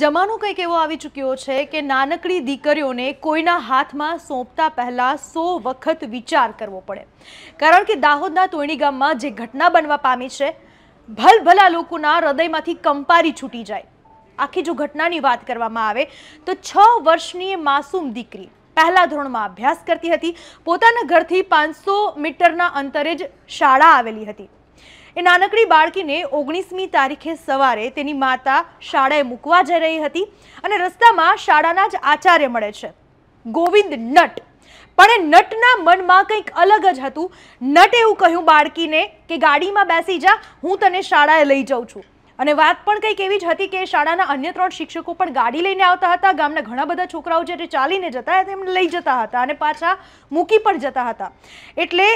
જમાનો કંઈક એવો આવી ચૂક્યો છે કે નાનકડી દીકરીઓને કોઈના હાથમાં સોંપતા પહેલાં સો વખત વિચાર કરવો પડે કારણ કે દાહોદના તોયણી ગામમાં જે ઘટના બનવા પામી છે ભલભલા લોકોના હૃદયમાંથી કંપારી છૂટી જાય આખી જો ઘટનાની વાત કરવામાં આવે તો છ વર્ષની માસૂમ દીકરી પહેલા ધોરણમાં અભ્યાસ કરતી હતી પોતાના ઘરથી પાંચસો મીટરના અંતરે જ શાળા આવેલી હતી એ નાનકડી બાળકીને ઓગણીસમી તારીખે સવારે તેની માતા શાળાએ મૂકવા જઈ રહી હતી અને રસ્તામાં શાળાના જ આચાર્ય મળે છે ગોવિંદ નટ પણ એ નટના મનમાં કંઈક અલગ જ હતું નટ એવું કહ્યું બાળકીને કે ગાડીમાં બેસી જા હું તને શાળાએ લઈ જાઉં છું અને વાત પણ કંઈક એવી જ હતી કે શાળાના અન્ય ત્રણ શિક્ષકો પણ ગાડી લઈને આવતા હતા ગામના ઘણા બધા છોકરાઓ જે ચાલીને જતા તેમને લઈ જતા હતા અને પાછા મૂકી પણ જતા હતા એટલે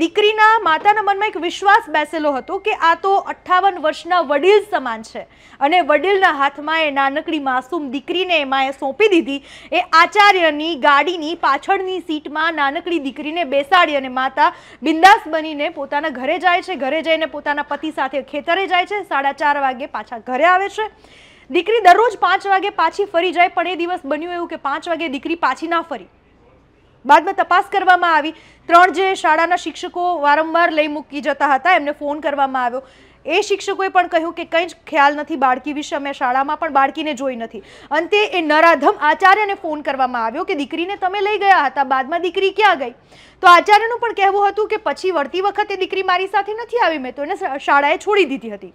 દીકરીના માતાના મનમાં એક વિશ્વાસ બેસેલો હતો કે આ તો અઠ્ઠાવન વર્ષના વડીલ સમાન છે અને વડીલના હાથમાં એ નાનકડી માસૂમ દીકરીને એમાં એ સોંપી દીધી એ આચાર્યની ગાડીની પાછળની સીટમાં નાનકડી દીકરીને બેસાડી અને માતા બિંદાસ બનીને પોતાના ઘરે જાય છે ઘરે જઈને પોતાના પતિ સાથે ખેતરે જાય છે સાડા ચાર વાગે પાછા ઘરે આવે છે દીકરી દરરોજ પાંચ વાગે પાછી ફરી જાય પણ એ દિવસ બન્યું એવું કે પાંચ વાગે દીકરી પાછી ના ફરી બાદમાં તપાસ કરવામાં આવી ત્રણ જે શાળાના શિક્ષકો વારંવાર લઈ મૂકી જતા હતા એમને ફોન કરવામાં આવ્યો એ શિક્ષકોએ પણ કહ્યું કે કંઈ જ ખ્યાલ નથી બાળકી વિશે અમે શાળામાં પણ બાળકીને જોઈ નથી અંતે એ નરાધમ આચાર્યને ફોન કરવામાં આવ્યો કે દીકરીને તમે લઈ ગયા હતા બાદમાં દીકરી ક્યાં ગઈ તો આચાર્યનું પણ કહેવું હતું કે પછી વળતી વખતે દીકરી મારી સાથે નથી આવી મેં તો એને શાળાએ છોડી દીધી હતી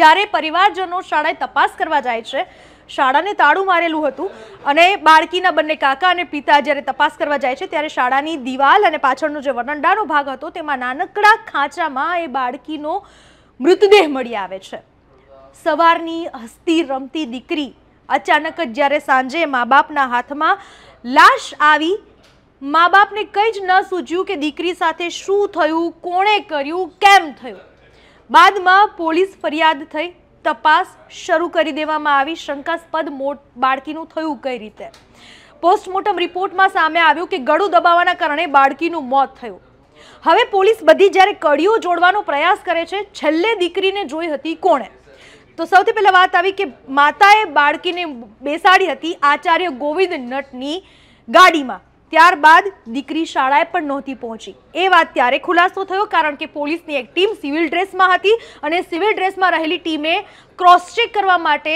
જ્યારે પરિવારજનો શાળાએ તપાસ કરવા જાય છે શાળાને તાળું મારેલું હતું અને બાળકીના બંને કાકા અને પિતા જ્યારે તપાસ કરવા જાય છે ત્યારે શાળાની દિવાલ અને પાછળનો જે વરંડાનો ભાગ હતો તેમાં નાનકડા ખાંચામાં એ બાળકીનો મૃતદેહ મળી આવે છે સવારની હસ્તી રમતી દીકરી અચાનક જ જ્યારે સાંજે મા બાપના હાથમાં લાશ આવી મા બાપને કંઈ જ ન સૂજ્યું કે દીકરી સાથે શું થયું કોણે કર્યું કેમ થયું બાદમાં પોલીસ ફરિયાદ થઈ તપાસ શરૂ કરી દેવામાં આવી શંકાસ્પદ મોટ બાળકીનું થયું કઈ રીતે પોસ્ટમોર્ટમ રિપોર્ટમાં સામે આવ્યું કે ગળું દબાવવાના કારણે બાળકીનું મોત થયું હવે પોલીસ બધી જ્યારે કડીઓ જોડવાનો પ્રયાસ કરે છે છેલ્લે દીકરીને જોઈ હતી કોણે તો સૌથી પહેલાં વાત આવી કે માતાએ બાળકીને બેસાડી હતી આચાર્ય ગોવિંદ નટની ગાડીમાં ત્યારબાદ દીકરી શાળાએ પણ નહોતી પહોંચી એ વાત ત્યારે ખુલાસો થયો કારણ કે પોલીસની એક ટીમ સિવિલ ડ્રેસમાં હતી અને સિવિલ ડ્રેસમાં રહેલી ટીમે ક્રોસ ચેક કરવા માટે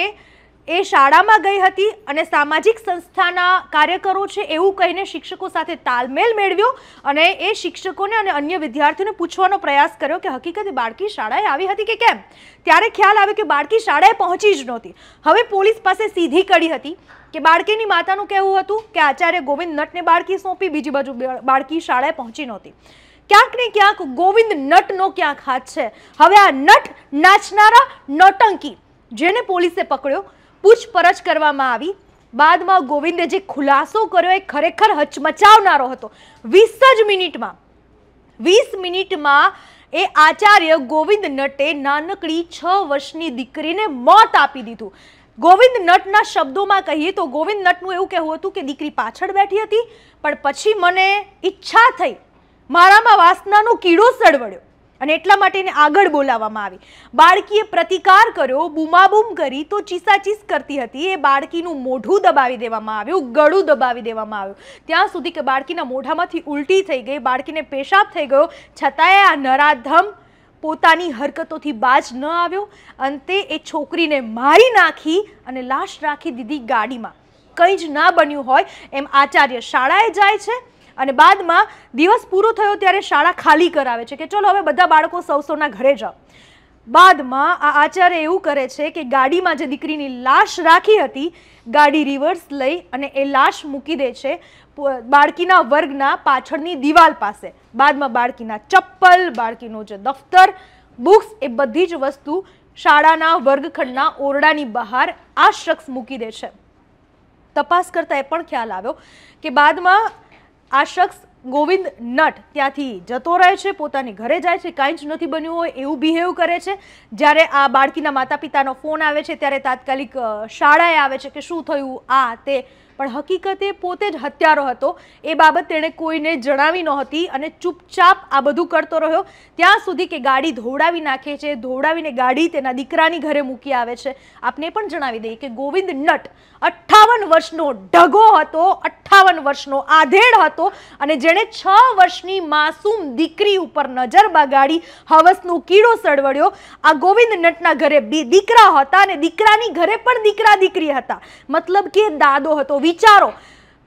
એ શાળામાં ગઈ હતી અને સામાજિક સંસ્થાના કાર્યકરો છે એવું કહીને શિક્ષકો સાથે તાલમેલ મેળવ્યો અને એ શિક્ષકોને અને અન્ય વિદ્યાર્થીઓને પૂછવાનો પ્રયાસ કર્યો કે હકીકતે બાળકી શાળાએ આવી હતી કે કેમ ત્યારે ખ્યાલ આવ્યો કે બાળકી શાળાએ પહોંચી જ નહોતી હવે પોલીસ પાસે સીધી કડી હતી કે બાળકીની માતાનું કહેવું હતું કે આચાર્ય ગોવિંદ નટને બાળકી સોંપી બીજી બાજુ બાળકી શાળાએ પહોંચી નહોતી ક્યાંક ને ક્યાંક ગોવિંદ નટનો ક્યાંક હાથ છે હવે આ નટ નાચનારા નોટંકી જેને પોલીસે પકડ્યો પૂછપરછ કરવામાં આવી બાદમાં ગોવિંદે જે ખુલાસો કર્યો એ ખરેખર હચમચાવનારો હતો વીસ જ મિનિટમાં વીસ મિનિટમાં એ આચાર્ય ગોવિંદ નટે નાનકડી છ વર્ષની દીકરીને મોત આપી દીધું ગોવિંદ નટના શબ્દોમાં કહીએ તો ગોવિંદ નટનું એવું કહેવું હતું કે દીકરી પાછળ બેઠી હતી પણ પછી મને ઈચ્છા થઈ મારામાં વાસનાનો કીડો સળવડ્યો અને એટલા માટે એને આગળ બોલાવવામાં આવી બાળકીએ પ્રતિકાર કર્યો બૂમાબૂમ કરી તો ચીસાચીસ કરતી હતી એ બાળકીનું મોઢું દબાવી દેવામાં આવ્યું ગળું દબાવી દેવામાં આવ્યું ત્યાં સુધી કે બાળકીના મોઢામાંથી ઉલટી થઈ ગઈ બાળકીને પેશાબ થઈ ગયો છતાંય આ નરાધમ પોતાની હરકતોથી બાજ ન આવ્યો અંતે એ છોકરીને મારી નાખી અને લાશ રાખી દીધી ગાડીમાં કંઈ જ ના બન્યું હોય એમ આચાર્ય શાળાએ જાય છે અને બાદમાં દિવસ પૂરો થયો ત્યારે શાળા ખાલી કરાવે છે કે ચલો હવે બધા બાળકો સૌ સૌના ઘરે જાઓ બાદમાં આ આચાર્ય એવું કરે છે કે ગાડીમાં જે દીકરીની લાશ રાખી હતી ગાડી રિવર્સ લઈ અને એ લાશ મૂકી દે છે બાળકીના વર્ગના પાછળની દિવાલ પાસે બાદમાં બાળકીના ચપ્પલ બાળકીનો જે દફતર બુક્સ એ બધી જ વસ્તુ શાળાના વર્ગખંડના ઓરડાની બહાર આ શખ્સ મૂકી દે છે તપાસ કરતાં એ પણ ખ્યાલ આવ્યો કે બાદમાં આ શખ્સ ગોવિંદ નટ ત્યાંથી જતો રહે છે પોતાની ઘરે જાય છે કાંઈ જ નથી બન્યું હોય એવું બિહેવ કરે છે જ્યારે આ બાળકીના માતા પિતાનો ફોન આવે છે ત્યારે તાત્કાલિક શાળાએ આવે છે કે શું થયું આ તે પણ હકીકતે પોતે જ હત્યારો હતો એ બાબત તેણે કોઈને જણાવી નહોતી અને ચૂપચાપ આ બધું કરતો રહ્યો ત્યાં સુધી કે ગાડી ધોવડાવી નાખે છે ધોવડાવીને ગાડી તેના દીકરાની ઘરે મૂકી આવે છે આપને પણ જણાવી દઈએ કે ગોવિંદ નટ અઠ્ઠાવન વર્ષનો ઢગો હતો અઠ્ઠાવન વર્ષનો આધેડ હતો અને જેણે છ વર્ષની માસૂમ દીકરી ઉપર નજર બગાડી હવસનું કીડો સળવડ્યો આ ગોવિંદ નટના ઘરે દીકરા હતા અને દીકરાની ઘરે પણ દીકરા દીકરી હતા મતલબ કે દાદો હતો વિચારો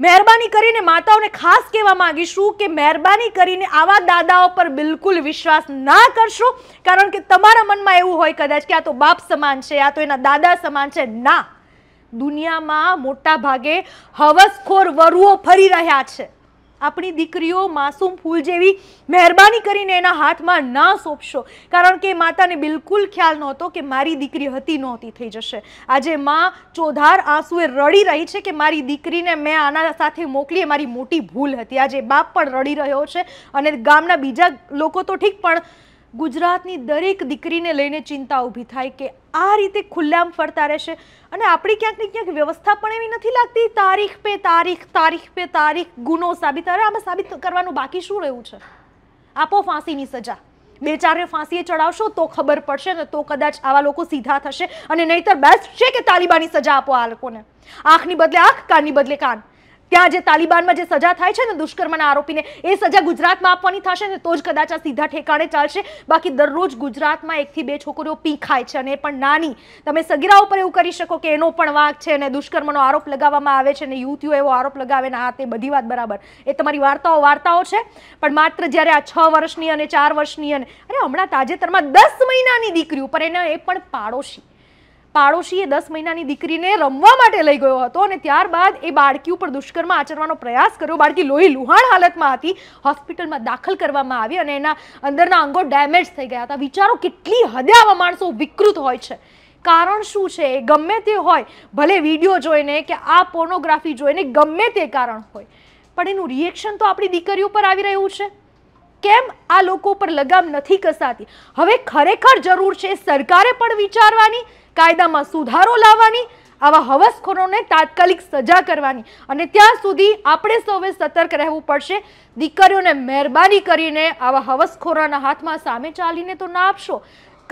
મહેરબાની કરીને માતાઓને ખાસ કહેવા માગીશું કે મહેરબાની કરીને આવા દાદાઓ પર બિલકુલ વિશ્વાસ ના કરશો કારણ કે તમારા મનમાં એવું હોય કદાચ કે આ તો બાપ સમાન છે આ તો એના દાદા સમાન છે ના દુનિયામાં મોટા ભાગે હવસખોર વરુઓ ફરી રહ્યા છે આપણી દીકરીઓ માસૂમ ફૂલ જેવી મહેરબાની કરીને એના હાથમાં ના સોંપશો કારણ કે માતાને બિલકુલ ખ્યાલ નહોતો કે મારી દીકરી હતી નહોતી થઈ જશે આજે માં ચોધાર આંસુએ રડી રહી છે કે મારી દીકરીને મેં આના સાથે મોકલી મારી મોટી ભૂલ હતી આજે બાપ પણ રડી રહ્યો છે અને ગામના બીજા લોકો તો ઠીક પણ ગુજરાતની દરેક દીકરીને લઈને ચિંતા ઊભી થાય કે આ રીતે ખુલ્લામ ફરતા રહેશે અને આપણી ક્યાંક ને ક્યાંક વ્યવસ્થા પણ એવી નથી લાગતી તારીખ પે તારીખ તારીખ પે તારીખ ગુનો સાબિત અરે આમાં સાબિત કરવાનું બાકી શું રહ્યું છે આપો ફાંસીની સજા બે ચારે ફાંસીએ ચડાવશો તો ખબર પડશે ને તો કદાચ આવા લોકો સીધા થશે અને નહીતર બેસ્ટ છે કે તાલિબાની સજા આપો આ લોકોને આંખની બદલે આંખ કાનની બદલે કાન ત્યાં જે તાલિબાનમાં જે સજા થાય છે ને દુષ્કર્મના આરોપીને એ સજા ગુજરાતમાં આપવાની થશે ને તો જ કદાચ આ સીધા ઠેકાણે ચાલશે બાકી દરરોજ ગુજરાતમાં એકથી બે છોકરીઓ પી ખાય છે અને એ પણ નાની તમે સગીરા ઉપર એવું કરી શકો કે એનો પણ વાંક છે અને દુષ્કર્મનો આરોપ લગાવવામાં આવે છે અને યુવતીઓ એવો આરોપ લગાવે ને આ તે બધી વાત બરાબર એ તમારી વાર્તાઓ વાર્તાઓ છે પણ માત્ર જ્યારે આ છ વર્ષની અને ચાર વર્ષની અને અરે હમણાં તાજેતરમાં દસ મહિનાની દીકરી ઉપર એને એ પણ પાડોશી પાડોશીએ દસ મહિનાની દીકરીને રમવા માટે લઈ ગયો હતો અને ત્યારબાદ એ બાળકી ઉપર દુષ્કર્મ આચરવાનો પ્રયાસ કર્યો બાળકી લોહી લુહાણ હાલતમાં હતી હોસ્પિટલમાં દાખલ કરવામાં આવી અને એના અંદરના અંગો ડેમેજ થઈ ગયા હતા વિચારો કેટલી હદે આવા માણસો વિકૃત હોય છે કારણ શું છે એ ગમે તે હોય ભલે વિડીયો જોઈને કે આ પોર્નોગ્રાફી જોઈને ગમે તે કારણ હોય પણ એનું રિએક્શન તો આપણી દીકરીઓ પર આવી રહ્યું છે કેમ આ લોકો પર લગામ નથી કસાતી હવે ખરેખર જરૂર છે સરકારે પણ વિચારવાની કાયદામાં સુધારો લાવવાની આવા હવસખોરોને તાત્કાલિક સજા કરવાની અને ત્યાં સુધી આપણે સૌએ સતર્ક રહેવું પડશે દીકરીઓને મહેરબાની કરીને આવા હવસખોરાના હાથમાં સામે ચાલીને તો ના આપશો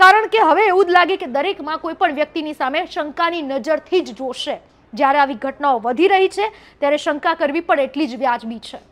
કારણ કે હવે એવું જ લાગે કે દરેકમાં માં કોઈ પણ વ્યક્તિની સામે શંકાની નજરથી જ જોશે જ્યારે આવી ઘટનાઓ વધી રહી છે ત્યારે શંકા કરવી પણ એટલી જ વ્યાજબી છે